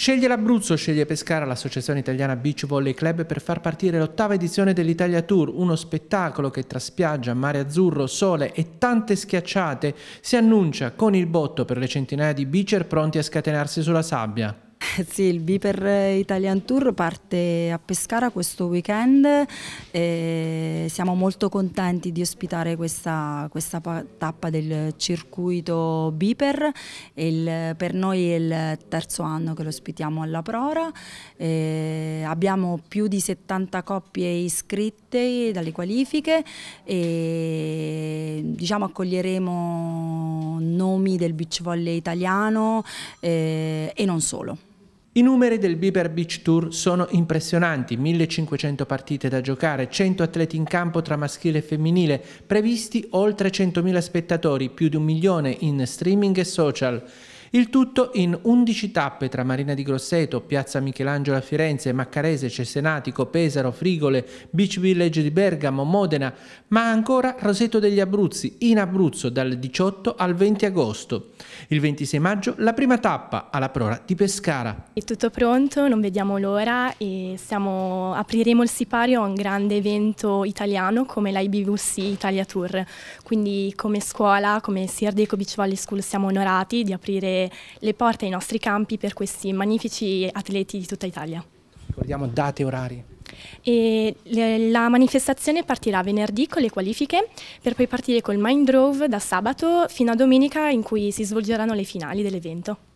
Sceglie l'Abruzzo, sceglie Pescara l'associazione italiana Beach Volley Club per far partire l'ottava edizione dell'Italia Tour, uno spettacolo che tra spiaggia, mare azzurro, sole e tante schiacciate si annuncia con il botto per le centinaia di beacher pronti a scatenarsi sulla sabbia. Sì, il Biper eh, Italian Tour parte a Pescara questo weekend e siamo molto contenti di ospitare questa, questa tappa del circuito Biper. Il, per noi è il terzo anno che lo ospitiamo alla Prora. E abbiamo più di 70 coppie iscritte dalle qualifiche e diciamo accoglieremo nomi del beach volley italiano eh, e non solo. I numeri del Bieber Beach Tour sono impressionanti, 1500 partite da giocare, 100 atleti in campo tra maschile e femminile, previsti oltre 100.000 spettatori, più di un milione in streaming e social. Il tutto in 11 tappe tra Marina di Grosseto, Piazza Michelangelo a Firenze, Maccarese, Cesenatico, Pesaro, Frigole, Beach Village di Bergamo, Modena, ma ancora Roseto degli Abruzzi, in Abruzzo dal 18 al 20 agosto. Il 26 maggio la prima tappa alla prora di Pescara. È tutto pronto, non vediamo l'ora e siamo, apriremo il sipario a un grande evento italiano come l'IBVC Italia Tour. Quindi come scuola, come Sierdeco Beach Valley School siamo onorati di aprire le porte ai nostri campi per questi magnifici atleti di tutta Italia. Ricordiamo date e orari. E la manifestazione partirà venerdì con le qualifiche per poi partire col Mind Drove da sabato fino a domenica in cui si svolgeranno le finali dell'evento.